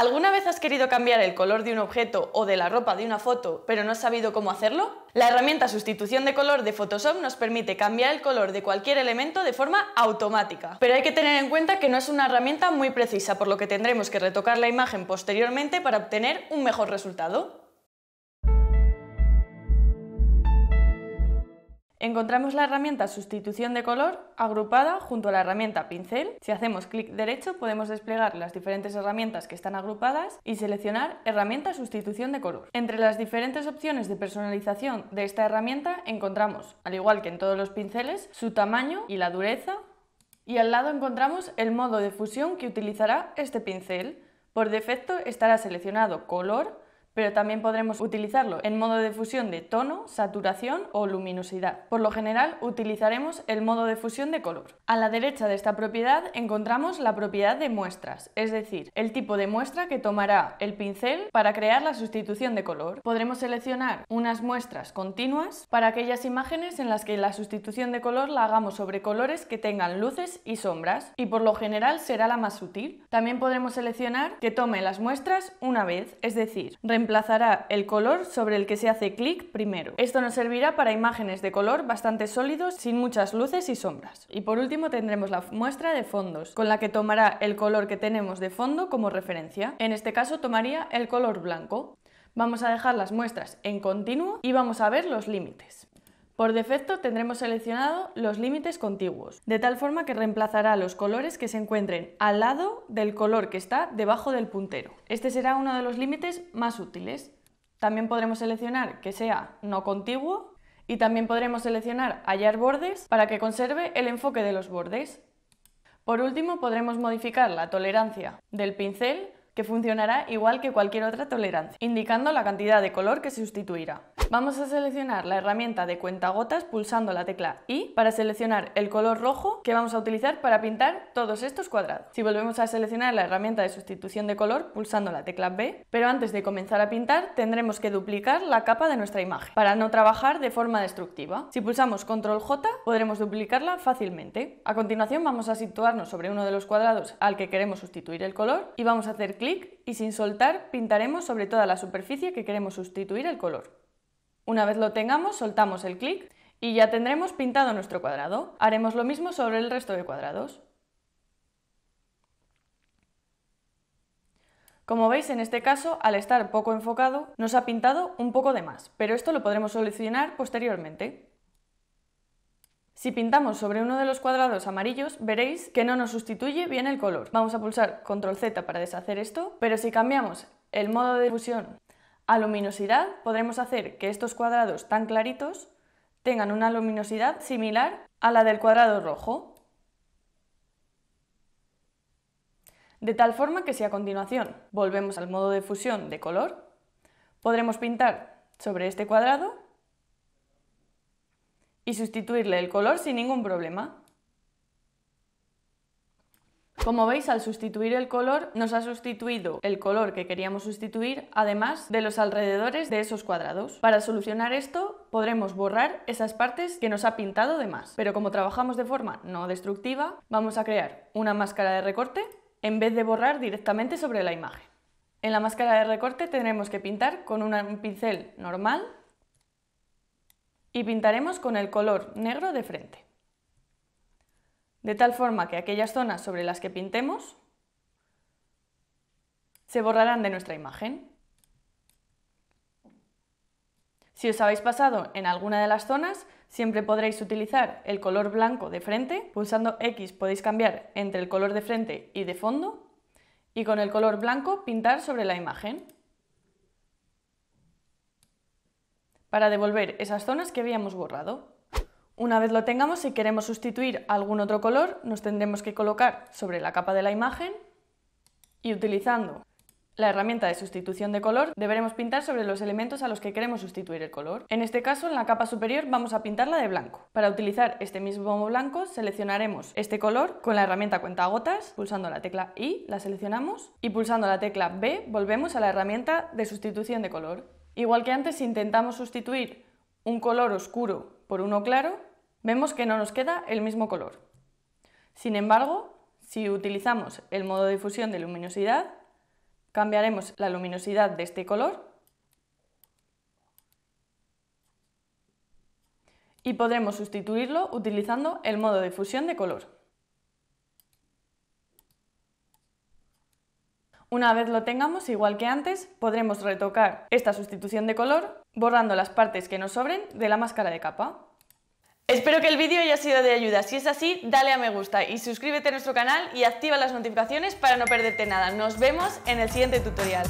¿Alguna vez has querido cambiar el color de un objeto o de la ropa de una foto, pero no has sabido cómo hacerlo? La herramienta Sustitución de color de Photoshop nos permite cambiar el color de cualquier elemento de forma automática. Pero hay que tener en cuenta que no es una herramienta muy precisa, por lo que tendremos que retocar la imagen posteriormente para obtener un mejor resultado. Encontramos la herramienta Sustitución de color agrupada junto a la herramienta Pincel. Si hacemos clic derecho podemos desplegar las diferentes herramientas que están agrupadas y seleccionar Herramienta Sustitución de color. Entre las diferentes opciones de personalización de esta herramienta encontramos, al igual que en todos los pinceles, su tamaño y la dureza y al lado encontramos el modo de fusión que utilizará este pincel. Por defecto estará seleccionado color pero también podremos utilizarlo en modo de fusión de tono, saturación o luminosidad. Por lo general utilizaremos el modo de fusión de color. A la derecha de esta propiedad encontramos la propiedad de muestras, es decir, el tipo de muestra que tomará el pincel para crear la sustitución de color. Podremos seleccionar unas muestras continuas para aquellas imágenes en las que la sustitución de color la hagamos sobre colores que tengan luces y sombras y por lo general será la más sutil. También podremos seleccionar que tome las muestras una vez, es decir, reemplazará el color sobre el que se hace clic primero. Esto nos servirá para imágenes de color bastante sólidos, sin muchas luces y sombras. Y por último tendremos la muestra de fondos, con la que tomará el color que tenemos de fondo como referencia. En este caso tomaría el color blanco. Vamos a dejar las muestras en continuo y vamos a ver los límites. Por defecto tendremos seleccionado los límites contiguos, de tal forma que reemplazará los colores que se encuentren al lado del color que está debajo del puntero. Este será uno de los límites más útiles. También podremos seleccionar que sea no contiguo y también podremos seleccionar hallar bordes para que conserve el enfoque de los bordes. Por último, podremos modificar la tolerancia del pincel que funcionará igual que cualquier otra tolerancia, indicando la cantidad de color que se sustituirá. Vamos a seleccionar la herramienta de cuentagotas pulsando la tecla I para seleccionar el color rojo que vamos a utilizar para pintar todos estos cuadrados. Si volvemos a seleccionar la herramienta de sustitución de color pulsando la tecla B, pero antes de comenzar a pintar tendremos que duplicar la capa de nuestra imagen para no trabajar de forma destructiva. Si pulsamos control J podremos duplicarla fácilmente. A continuación vamos a situarnos sobre uno de los cuadrados al que queremos sustituir el color y vamos a hacer clic y sin soltar pintaremos sobre toda la superficie que queremos sustituir el color. Una vez lo tengamos, soltamos el clic y ya tendremos pintado nuestro cuadrado. Haremos lo mismo sobre el resto de cuadrados. Como veis, en este caso, al estar poco enfocado, nos ha pintado un poco de más, pero esto lo podremos solucionar posteriormente. Si pintamos sobre uno de los cuadrados amarillos, veréis que no nos sustituye bien el color. Vamos a pulsar Control Z para deshacer esto, pero si cambiamos el modo de fusión a luminosidad, podremos hacer que estos cuadrados tan claritos tengan una luminosidad similar a la del cuadrado rojo. De tal forma que si a continuación volvemos al modo de fusión de color, podremos pintar sobre este cuadrado y sustituirle el color sin ningún problema. Como veis, al sustituir el color, nos ha sustituido el color que queríamos sustituir, además de los alrededores de esos cuadrados. Para solucionar esto, podremos borrar esas partes que nos ha pintado de más. Pero como trabajamos de forma no destructiva, vamos a crear una máscara de recorte en vez de borrar directamente sobre la imagen. En la máscara de recorte tendremos que pintar con un pincel normal y pintaremos con el color negro de frente. De tal forma que aquellas zonas sobre las que pintemos se borrarán de nuestra imagen. Si os habéis pasado en alguna de las zonas, siempre podréis utilizar el color blanco de frente. Pulsando X podéis cambiar entre el color de frente y de fondo y con el color blanco pintar sobre la imagen. para devolver esas zonas que habíamos borrado. Una vez lo tengamos, si queremos sustituir algún otro color, nos tendremos que colocar sobre la capa de la imagen y utilizando la herramienta de sustitución de color, deberemos pintar sobre los elementos a los que queremos sustituir el color. En este caso, en la capa superior vamos a pintarla de blanco. Para utilizar este mismo blanco, seleccionaremos este color con la herramienta cuentagotas, pulsando la tecla I, la seleccionamos, y pulsando la tecla B, volvemos a la herramienta de sustitución de color. Igual que antes si intentamos sustituir un color oscuro por uno claro, vemos que no nos queda el mismo color. Sin embargo, si utilizamos el modo de difusión de luminosidad, cambiaremos la luminosidad de este color y podremos sustituirlo utilizando el modo de difusión de color. Una vez lo tengamos, igual que antes, podremos retocar esta sustitución de color borrando las partes que nos sobren de la máscara de capa. Espero que el vídeo haya sido de ayuda. Si es así, dale a me gusta y suscríbete a nuestro canal y activa las notificaciones para no perderte nada. Nos vemos en el siguiente tutorial.